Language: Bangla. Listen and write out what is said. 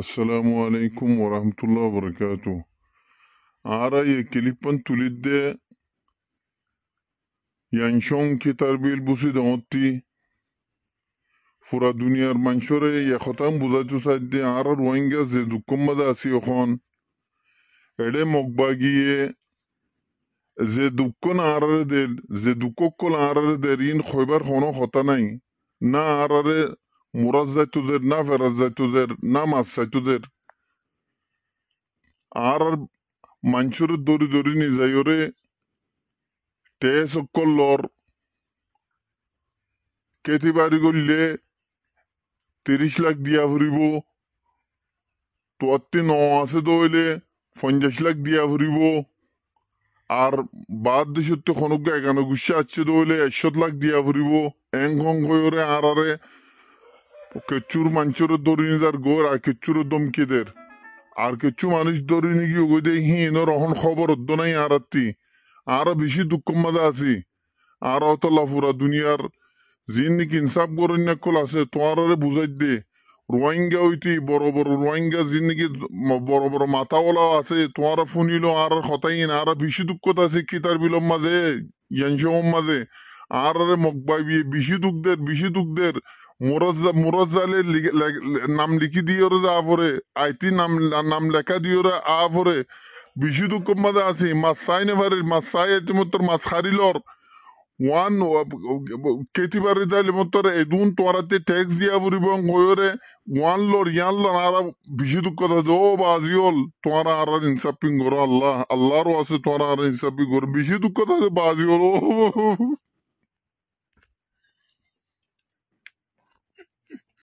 আসসালামু আলাইকুম ওরহমতুল্লাহ বরকাত আরাই কিলিপন তুলিদ্দে ইয়ানশং কি তারবিল বুসি দমত্তি ফুরা দুনিয়ার মানুষরে ইয়া খতাম বুঝাইতে চাইতে আর রোহিঙ্গা যে দুঃখম্মাদা আছি এখন এড়ে মগবা গিয়ে যে দুঃখ না দে যে দুঃখ কল আরারে দে ঋণ খৈবার হনো হতা নাই না আরারে মরা যায় তোদের না ফেরাজ যায় তোদের না মাছ যায় তোদের আর আর মানুষের দড়ি দড়ি নিয়ে যাই ওরে টেস লর কেতি বাড়ি করলে তিরিশ লাখ দিয়া ফুরিব তোয়াত্তি ন আছে তো হইলে পঞ্চাশ লাখ দিয়া ফুরিব আর বাদ দেশের তো গায়ে একানো গুসা আসছে তো হইলে একশো লাখ দিয়া ফুরিব এং খং করে আর আরে প্রচুর মানুষের দরিনিদার গোর আর কিচ্ছুর দমকিদের আর কিছু মানুষ কি দরিনি গিয়ে হি হিন অহন খবর নাই আর আত্মি আরো বেশি দুঃখ মাদা আছি আর অত লাফুরা দুনিয়ার জিন নাকি ইনসাফ গরণ্যাকল আছে তোমারে বুঝাই দে রোহিঙ্গা হইতে বড় বড় রোহিঙ্গা জিন নাকি বড় বড় মাথাওয়ালাও আছে তোমার ফুনিল আর হতাইন আর বেশি দুঃখতা আছে কি তার বিলম মাঝে ইয়ানসম মাঝে আরে মগবাই বাইবি বিশি দুঃখ দের বেশি দুঃখ দের নাম লিখি দিয়ে ওরে যা পরে আইতি নাম নাম লেখা দিয়ে ওরে আ পরে বেশি দুঃখ মাঝে আছে মাছ চাই নে পারে মাছ চাই এটি মতো মাছ হারিলর ওয়ান কেটি বারে যাইলে মতো এদিন তোরাতে ট্যাক্স দিয়া পড়িব ওরে ওয়ান লর ইয়ান লর আর বিশি দুঃখ কথা ও হল তোরা আর ইনসাফিং করো আল্লাহ আল্লাহরও আছে তোমার আর ইনসাফিং করো বিশি দুঃখ বাজি হল